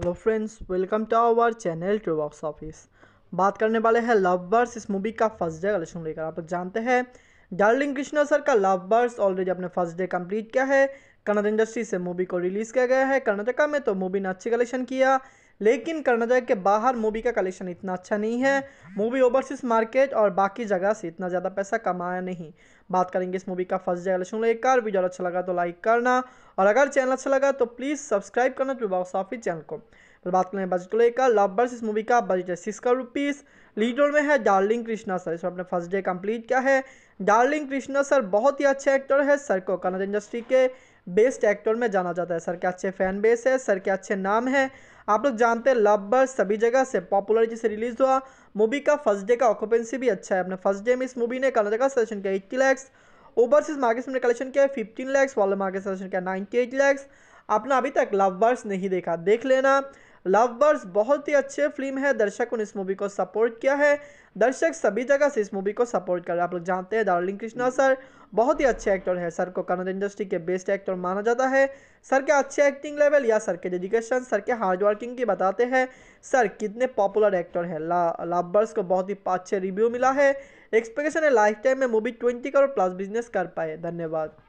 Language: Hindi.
hello friends welcome to our channel two box office बात करने वाले हैं लव बर्स इस मूवी का फर्स्ट डे कलेक्शन लेकर आप लोग जानते हैं डार्लिंग कृष्णा सर का लव बर्स ऑलरेडी अपने फर्स्ट डे कंप्लीट किया है कन्नड़ इंडस्ट्री से मूवी को रिलीज़ किया गया है कर्नाटका में तो मूवी ने अच्छी कलेक्शन किया लेकिन कर्नाटक के बाहर मूवी का कलेक्शन इतना अच्छा नहीं है मूवी ओवरसीज मार्केट और बाकी जगह से इतना ज़्यादा पैसा कमाया नहीं बात करेंगे इस मूवी का फर्स्ट जगह कलेक्शन लेकर वीडियो अच्छा लगा तो लाइक करना और अगर चैनल अच्छा लगा तो प्लीज़ सब्सक्राइब करना टू बॉक्स ऑफिस चैनल को फिर बात करें बजट को लेकर लवबर्स इस मूवी का बजट है six crore rupees lead role में है डार्लिंग कृष्णा सर इसमें अपने फर्स्ट डे कंप्लीट किया है डार्लिंग कृष्णा सर बहुत ही अच्छे एक्टर है सर को कन्नड़ इंडस्ट्री के बेस्ट एक्टर में जाना जाता है सर के अच्छे फैन बेस है सर के अच्छे नाम है आप लोग जानते हैं लव बर्ड सभी जगह से पॉपुलर जिसे रिलीज हुआ मूवी का फर्स्ट डे का ऑक्यूपेंसी भी अच्छा है अपने फर्स्ट डे में इस मूवी ने कर्नाटक का सेलेक्शन किया एट्टी लैक्स ओवरसीज मार्केट में कलेक्शन किया फिफ्टीन लैक्स वॉलर मार्केट सेलेक्शन किया नाइनटी एट लैक्स आपने अभी तक लव बर्ड्स नहीं देखा देख लेना लव बहुत ही अच्छे फिल्म है दर्शकों ने इस मूवी को सपोर्ट किया है दर्शक सभी जगह से इस मूवी को सपोर्ट कर रहे हैं आप लोग जानते हैं दार्लिंग कृष्णा सर बहुत ही अच्छे एक्टर है सर को कन्नड़ इंडस्ट्री के बेस्ट एक्टर माना जाता है सर के अच्छे एक्टिंग लेवल या सर के डेडिकेशन सर के हार्ड वर्किंग की बताते हैं सर कितने पॉपुलर एक्टर हैं लव बर्ड्स को बहुत ही अच्छे रिव्यू मिला है एक्सपेक्टेशन है लाइफ टाइम में movie twenty crore plus business कर पाए धन्यवाद